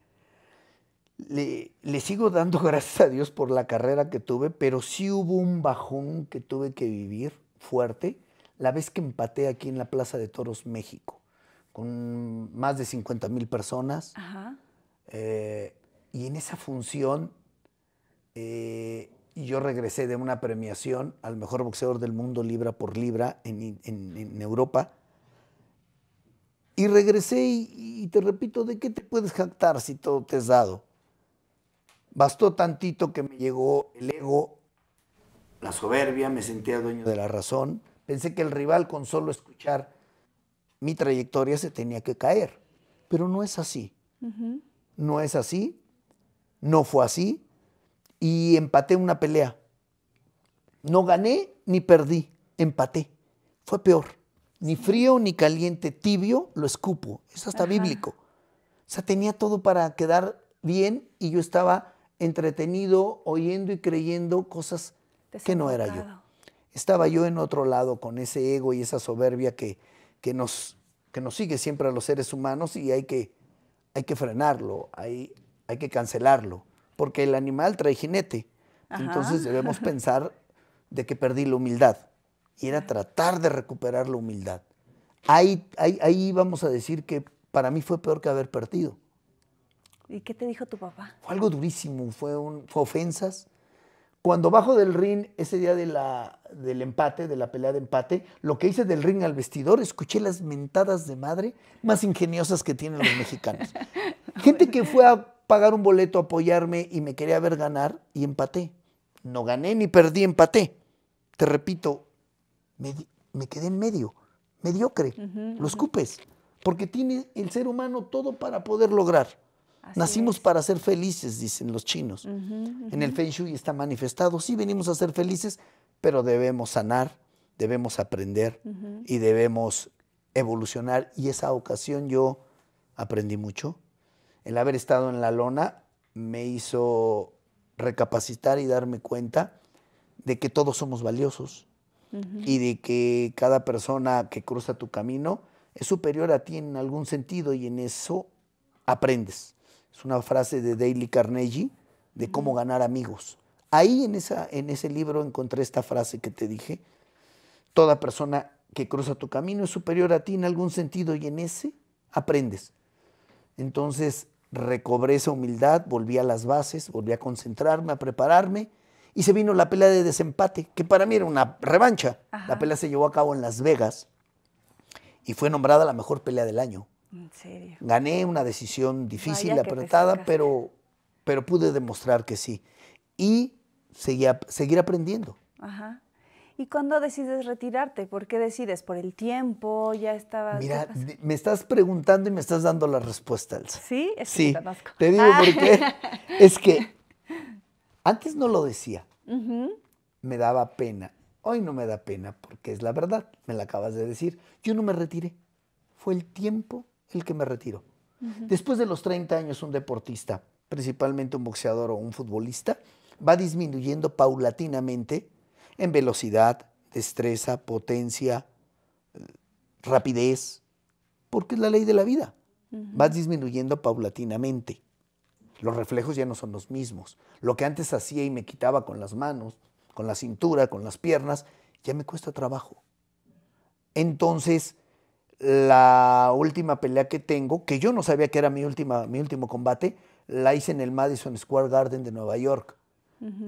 le, le, sigo dando gracias a Dios por la carrera que tuve, pero sí hubo un bajón que tuve que vivir fuerte la vez que empaté aquí en la Plaza de Toros, México, con más de 50 mil personas. Ajá. Eh, y en esa función eh, y yo regresé de una premiación al mejor boxeador del mundo libra por libra en, Europa. Y regresé y, te repito, ¿de qué te puedes jactar si todo te es dado? Bastó tantito que me llegó el ego, la soberbia, me sentía dueño de la razón. Pensé que el rival con solo escuchar mi trayectoria se tenía que caer. Pero no es así. No es así. No fue así y empaté una pelea. No gané ni perdí, empaté. Fue peor. Ni frío ni caliente, tibio, lo escupo. Eso está bíblico. O sea, tenía todo para quedar bien y yo estaba entretenido, oyendo y creyendo cosas que no era yo. Estaba yo en otro lado con ese ego y esa soberbia que, que, nos, que nos sigue siempre a los seres humanos y hay que, hay que frenarlo, hay, hay que cancelarlo porque el animal trae jinete. Entonces debemos pensar de que perdí la humildad y era tratar de recuperar la humildad. Ahí, ahí, vamos a decir que para mí fue peor que haber perdido. ¿Y qué te dijo tu papá? Fue algo durísimo, fue, un, fue ofensas. Cuando bajo del ring ese día de del empate, de la pelea de empate, lo que hice del ring al vestidor, escuché las mentadas de madre más ingeniosas que tienen los mexicanos. Gente que fue a pagar un boleto, apoyarme y me quería ver ganar y empaté. No gané ni perdí, empaté. Te repito, me, quedé en medio, mediocre. lo escupes. porque tiene el ser humano todo para poder lograr. Nacimos para ser felices, dicen los chinos. En el Feng Shui está manifestado, sí venimos a ser felices, pero debemos sanar, debemos aprender y debemos evolucionar. Y esa ocasión yo aprendí mucho, el haber estado en la lona me hizo recapacitar y darme cuenta de que todos somos valiosos y de que cada persona que cruza tu camino es superior a ti en algún sentido y en eso aprendes. Es una frase de daily Carnegie de cómo ganar amigos. Ahí en, esa, en ese libro encontré esta frase que te dije. Toda persona que cruza tu camino es superior a ti en algún sentido y en ese aprendes. Entonces, recobré esa humildad, volví a las bases, volví a concentrarme, a prepararme y se vino la pelea de desempate, que para mí era una revancha. La pelea se llevó a cabo en Las Vegas y fue nombrada la mejor pelea del año. Gané una decisión difícil, apretada, pero, pero pude demostrar que sí. Y seguir aprendiendo. ¿Y cuándo decides retirarte? ¿Por qué decides? ¿Por el tiempo? ¿Ya estabas...? Mira, me estás preguntando y me estás dando la respuesta, Elsa. ¿Sí? Es que te digo por qué. Ah. es que antes no lo decía. Me daba pena. Hoy no me da pena porque es la verdad, me la acabas de decir. Yo no me retiré. Fue el tiempo el que me retiró. Después de los 30 años, un deportista, principalmente un boxeador o un futbolista, va disminuyendo paulatinamente en velocidad, destreza, potencia, rapidez, porque es la ley de la vida. Vas disminuyendo paulatinamente. Los reflejos ya no son los mismos. Lo que antes hacía y me quitaba con las manos, con la cintura, con las piernas, ya me cuesta trabajo. Entonces, la última pelea que tengo, que yo no sabía que era mi, última, mi último combate, la hice en el Madison Square Garden de Nueva York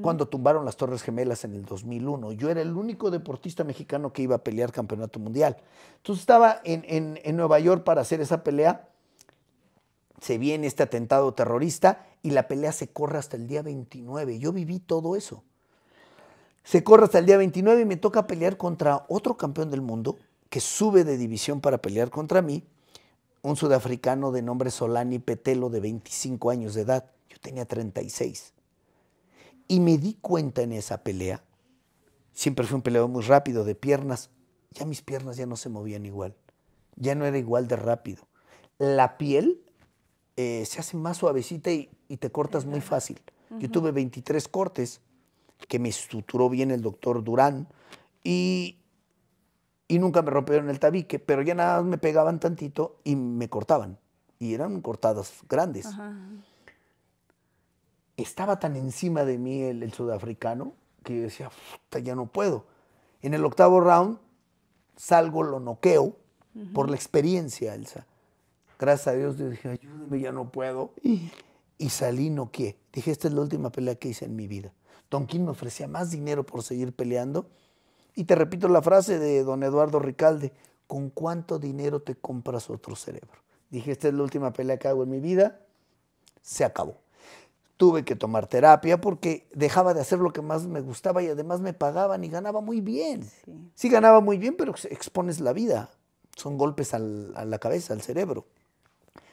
cuando tumbaron las Torres Gemelas en el 2001. Yo era el único deportista mexicano que iba a pelear campeonato mundial. Entonces estaba en, en, en Nueva York para hacer esa pelea. Se viene este atentado terrorista y la pelea se corre hasta el día 29. Yo viví todo eso. Se corre hasta el día 29 y me toca pelear contra otro campeón del mundo que sube de división para pelear contra mí, un sudafricano de nombre Solani Petelo de 25 años de edad. Yo tenía 36. Y me di cuenta en esa pelea, siempre fue un peleo muy rápido de piernas, ya mis piernas ya no se movían igual, ya no era igual de rápido. La piel eh, se hace más suavecita y, te cortas muy fácil. Yo tuve 23 cortes que me suturó bien el doctor Durán y, y nunca me rompieron el tabique, pero ya nada me pegaban tantito y me cortaban. Y eran cortadas grandes estaba tan encima de mí el, sudafricano que yo decía, ya no puedo. En el octavo round salgo, lo noqueo por la experiencia, Elsa. Gracias a Dios dije, ayúdame, ya no puedo. Y, y salí, noqueé. Dije, esta es la última pelea que hice en mi vida. Don King me ofrecía más dinero por seguir peleando. Y te repito la frase de don Eduardo Ricalde, ¿con cuánto dinero te compras otro cerebro? Dije, esta es la última pelea que hago en mi vida. Se acabó tuve que tomar terapia porque dejaba de hacer lo que más me gustaba y además me pagaban y ganaba muy bien. Sí, ganaba muy bien, pero expones la vida. Son golpes a la cabeza, al cerebro.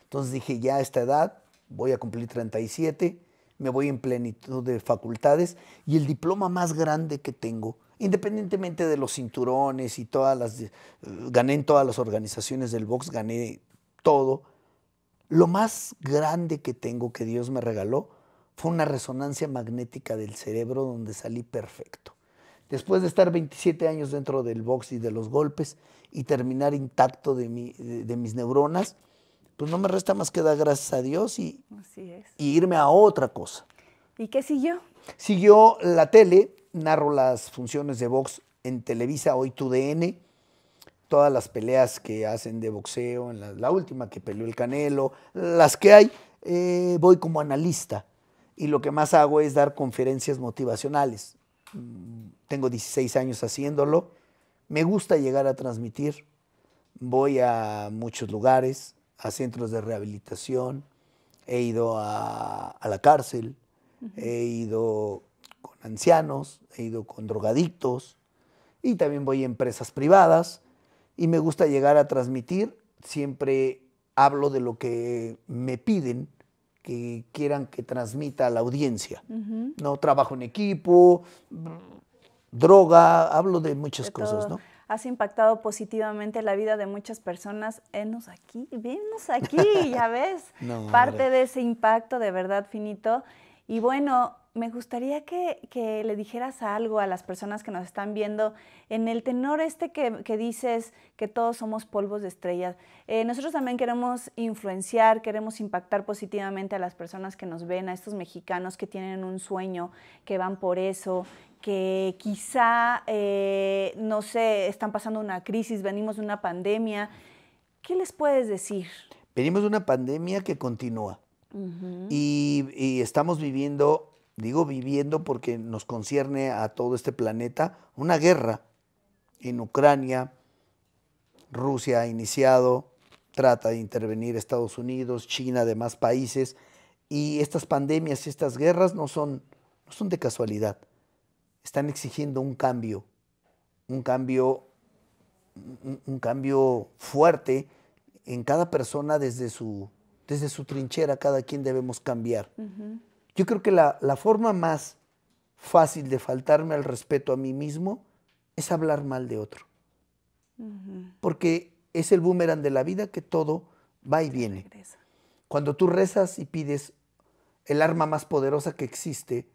Entonces dije, ya a esta edad, voy a cumplir 37, me voy en plenitud de facultades y el diploma más grande que tengo, independientemente de los cinturones y todas las... Eh, gané en todas las organizaciones del box, gané todo. Lo más grande que tengo que Dios me regaló fue una resonancia magnética del cerebro donde salí perfecto. Después de estar 27 años dentro del box y de los golpes y terminar intacto de, mis neuronas, pues no me resta más que dar gracias a Dios y, irme a otra cosa. ¿Y qué siguió? Siguió la tele, narro las funciones de box en Televisa, hoy tu dn todas las peleas que hacen de boxeo, en la, última que peleó el Canelo, las que hay, eh, voy como analista y lo que más hago es dar conferencias motivacionales. Mm, tengo 16 años haciéndolo. Me gusta llegar a transmitir. Voy a muchos lugares, a centros de rehabilitación. He ido a, la cárcel. He ido con ancianos. He ido con drogadictos. Y también voy a empresas privadas. Y me gusta llegar a transmitir. Siempre hablo de lo que me piden que quieran que transmita a la audiencia. No trabajo en equipo, droga, hablo de muchas cosas, ¿no? Has impactado positivamente la vida de muchas personas. Venos aquí, venos aquí, ya ves. Parte de ese impacto de verdad finito y bueno, me gustaría que, le dijeras algo a las personas que nos están viendo en el tenor este que, dices que todos somos polvos de estrellas. Eh, nosotros también queremos influenciar, queremos impactar positivamente a las personas que nos ven, a estos mexicanos que tienen un sueño, que van por eso, que quizá, eh, no sé, están pasando una crisis, venimos de una pandemia. ¿Qué les puedes decir? Venimos de una pandemia que continúa y, estamos viviendo, digo viviendo porque nos concierne a todo este planeta, una guerra en Ucrania. Rusia ha iniciado, trata de intervenir Estados Unidos, China, demás países. Y estas pandemias estas guerras no son, no son de casualidad. Están exigiendo un cambio, un cambio, un cambio fuerte en cada persona desde su desde su trinchera cada quien debemos cambiar. Yo creo que la, forma más fácil de faltarme al respeto a mí mismo es hablar mal de otro. Porque es el boomerang de la vida que todo va y viene. Cuando tú rezas y pides, el arma más poderosa que existe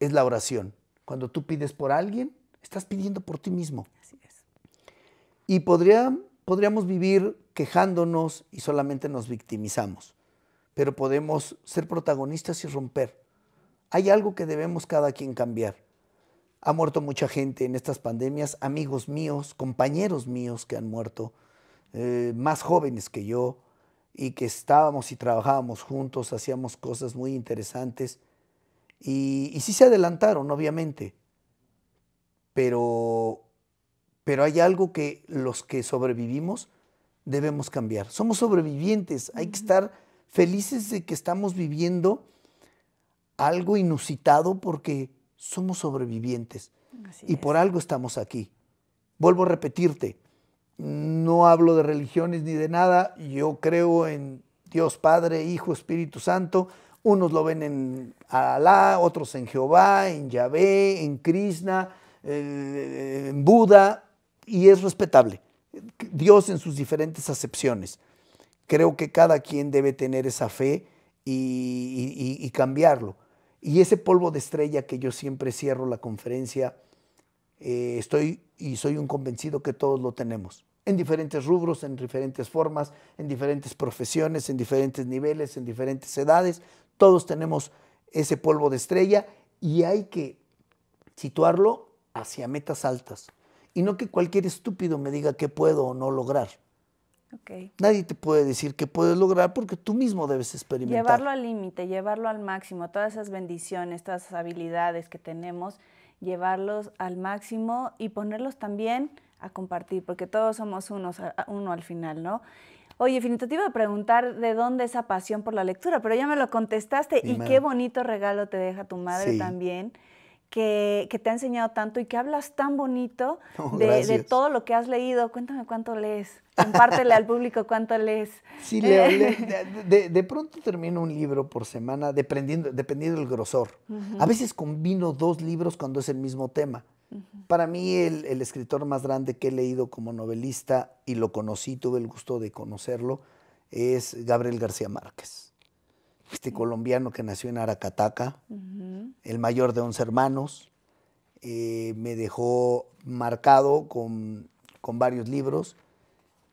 es la oración. Cuando tú pides por alguien, estás pidiendo por ti mismo. Así es. Y podría podríamos vivir quejándonos y solamente nos victimizamos, pero podemos ser protagonistas y romper. Hay algo que debemos cada quien cambiar. Ha muerto mucha gente en estas pandemias, amigos míos, compañeros míos que han muerto, eh, más jóvenes que yo, y que estábamos y trabajábamos juntos, hacíamos cosas muy interesantes, y, y sí se adelantaron, obviamente, pero pero hay algo que los que sobrevivimos debemos cambiar. Somos sobrevivientes, hay que estar felices de que estamos viviendo algo inusitado porque somos sobrevivientes y por algo estamos aquí. Vuelvo a repetirte, no hablo de religiones ni de nada, yo creo en Dios Padre, Hijo, Espíritu Santo, unos lo ven en Alá, otros en Jehová, en Yahvé, en Krishna, eh, en Buda, y es respetable. Dios en sus diferentes acepciones. Creo que cada quien debe tener esa fe y, cambiarlo. Y ese polvo de estrella que yo siempre cierro la conferencia, eh, estoy y soy un convencido que todos lo tenemos. En diferentes rubros, en diferentes formas, en diferentes profesiones, en diferentes niveles, en diferentes edades. Todos tenemos ese polvo de estrella y hay que situarlo hacia metas altas y no que cualquier estúpido me diga qué puedo o no lograr. Nadie te puede decir qué puedes lograr porque tú mismo debes experimentar. Llevarlo al límite, llevarlo al máximo, todas esas bendiciones, todas esas habilidades que tenemos, llevarlos al máximo y ponerlos también a compartir, porque todos somos unos, uno al final, ¿no? Oye, finito, te iba a preguntar de dónde esa pasión por la lectura, pero ya me lo contestaste y, qué bonito regalo te deja tu madre también que, te ha enseñado tanto y que hablas tan bonito oh, de, todo lo que has leído. Cuéntame cuánto lees, compártele al público cuánto lees. Sí, leo, de, pronto termino un libro por semana, dependiendo, dependiendo del grosor. A veces combino dos libros cuando es el mismo tema. Para mí, el, escritor más grande que he leído como novelista, y lo conocí, tuve el gusto de conocerlo, es Gabriel García Márquez este colombiano que nació en Aracataca, el mayor de 11 hermanos. Eh, me dejó marcado con, varios libros.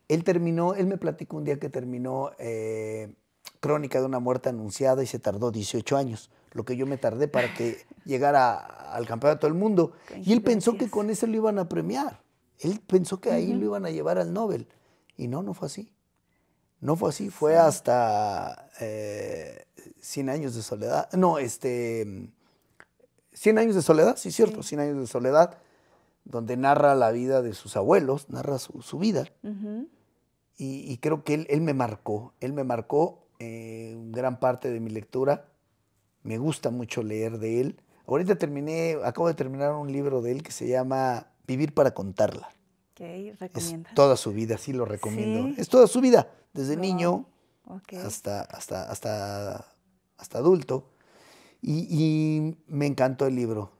Él terminó, él me platicó un día que terminó eh, Crónica de una muerte anunciada y se tardó 18 años, lo que yo me tardé para que llegara al campeonato del mundo. Y él pensó que con eso lo iban a premiar. Él pensó que ahí lo iban a llevar al Nobel. Y no, no fue así. No fue así, fue hasta 100 eh, años de soledad. No, este. 100 años de soledad, sí, cierto, Cien años de soledad, donde narra la vida de sus abuelos, narra su, vida. y, creo que él, me marcó, él me marcó eh, gran parte de mi lectura. Me gusta mucho leer de él. Ahorita terminé, acabo de terminar un libro de él que se llama Vivir para contarla. Es toda su vida, sí lo recomiendo. Es toda su vida, desde niño hasta, hasta, hasta, adulto. Y, me encantó el libro.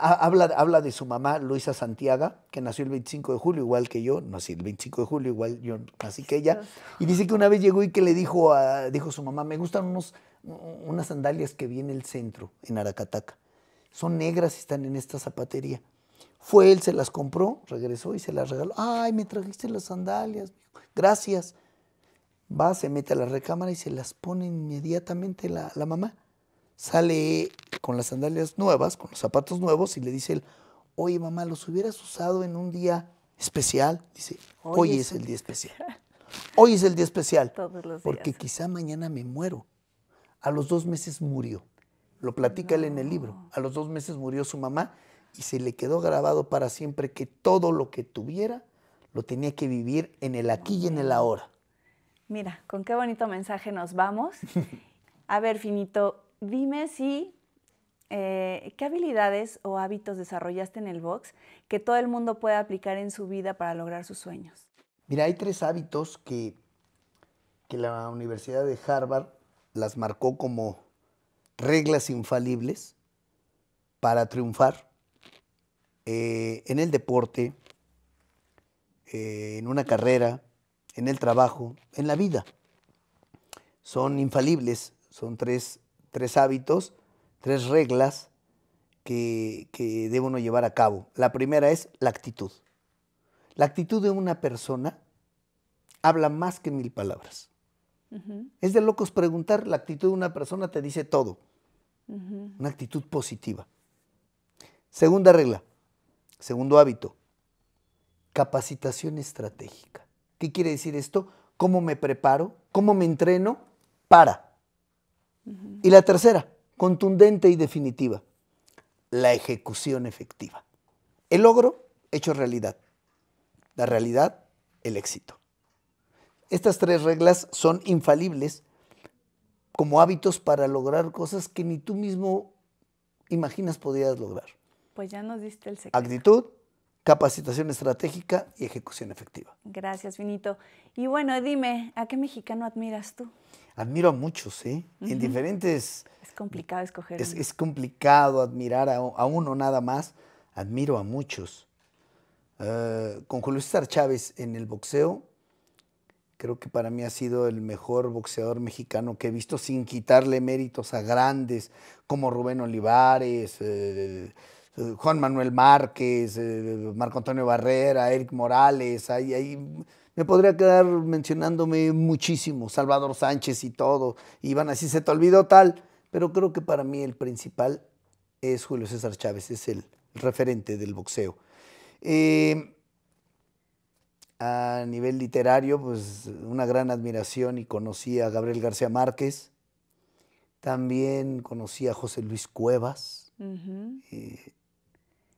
habla, de su mamá, Luisa Santiago, que nació el 25 de julio, igual que yo. Nací el 25 de julio, igual yo nací que ella. Y dice que una vez llegó y que le dijo a dijo su mamá, me gustan unos, unas sandalias que vi en el centro, en Aracataca. Son negras y están en esta zapatería. Fue él, se las compró, regresó y se las regaló. Ay, me trajiste las sandalias, gracias. Va, se mete a la recámara y se las pone inmediatamente la, mamá. Sale con las sandalias nuevas, con los zapatos nuevos y le dice él, oye mamá, los hubieras usado en un día especial. Dice, hoy, es el día especial. Hoy es el día especial. Todos los porque quizá mañana me muero. A los dos meses murió. Lo platica él en el libro. A los dos meses murió su mamá y se le quedó grabado para siempre que todo lo que tuviera lo tenía que vivir en el aquí y en el ahora. Mira, con qué bonito mensaje nos vamos. A ver, Finito, dime si eh, qué habilidades o hábitos desarrollaste en el box que todo el mundo pueda aplicar en su vida para lograr sus sueños. Mira, hay tres hábitos que, que la Universidad de Harvard las marcó como reglas infalibles para triunfar eh, en el deporte, eh, en una carrera, en el trabajo, en la vida. Son infalibles, son tres, hábitos, tres reglas que, que debe uno llevar a cabo. La primera es la actitud. La actitud de una persona habla más que mil palabras. Es de locos preguntar, la actitud de una persona te dice todo. Una actitud positiva. Segunda regla, Segundo hábito, capacitación estratégica. ¿Qué quiere decir esto? ¿Cómo me preparo? ¿Cómo me entreno? Para. Y la tercera, contundente y definitiva, la ejecución efectiva. El logro hecho realidad. La realidad, el éxito. Estas tres reglas son infalibles como hábitos para lograr cosas que ni tú mismo imaginas podías lograr. Pues ya nos diste el secreto. Actitud, capacitación estratégica y ejecución efectiva. Gracias, finito. Y bueno, dime, ¿a qué mexicano admiras tú? Admiro a muchos, ¿eh? En diferentes... Es complicado escoger. Es, es complicado admirar a, uno nada más. Admiro a muchos. Eh, con Julio César Chávez en el boxeo, creo que para mí ha sido el mejor boxeador mexicano que he visto, sin quitarle méritos a grandes como Rubén Olivares, eh, Juan Manuel Márquez, eh, Marco Antonio Barrera, Eric Morales, ahí, ahí me podría quedar mencionándome muchísimo, Salvador Sánchez y todo, Iván, así se te olvidó tal, pero creo que para mí el principal es Julio César Chávez, es el referente del boxeo. Em, a nivel literario, pues una gran admiración y conocí a Gabriel García Márquez, también conocí a José Luis Cuevas,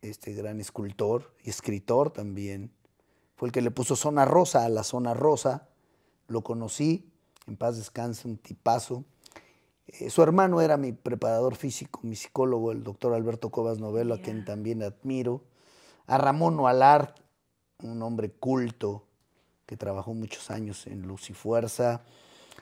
este gran escultor y escritor también. Fue el que le puso zona rosa a la zona rosa. Lo conocí, en paz descanse, un tipazo. Eh, su hermano era mi preparador físico, mi psicólogo, el doctor Alberto Cobas Novelo, a quien también admiro. A Ramón Oalart, un hombre culto que trabajó muchos años en Luz y Fuerza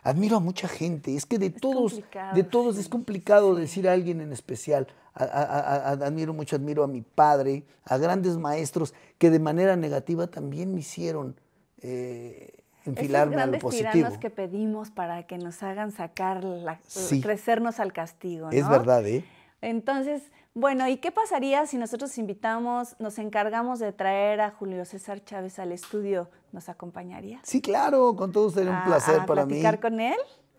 admiro a mucha gente. Es que de todos, de todos es complicado decir a alguien en especial. admiro mucho, admiro a mi padre, a grandes maestros que de manera negativa también me hicieron eh, enfilarme a lo positivo. tiranos que pedimos para que nos hagan sacar, crecernos al castigo. Es verdad, ¿eh? Entonces, bueno, ¿y qué pasaría si nosotros invitamos, nos encargamos de traer a Julio César Chávez al estudio? ¿Nos acompañaría? Sí, claro, con todo sería un ah, placer para mí. ¿Platicar con él?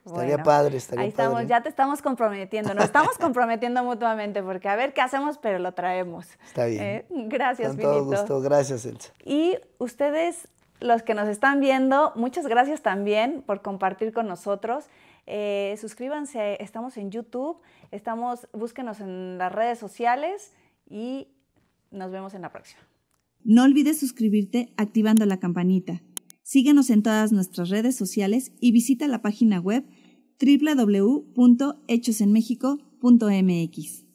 Estaría padre, estaría ahí estamos, ya te estamos comprometiendo, nos estamos comprometiendo mutuamente porque a ver qué hacemos, pero lo traemos. Está bien. Gracias, eh, gracias, Con todo gusto, gracias, Elsa. Y ustedes, los que nos están viendo, muchas gracias también por compartir con nosotros. Eh, suscríbanse, estamos en YouTube, Estamos, búsquenos en las redes sociales y nos vemos en la próxima. No olvides suscribirte activando la campanita. Síguenos en todas nuestras redes sociales y visita la página web www.hechosenmexico.mx.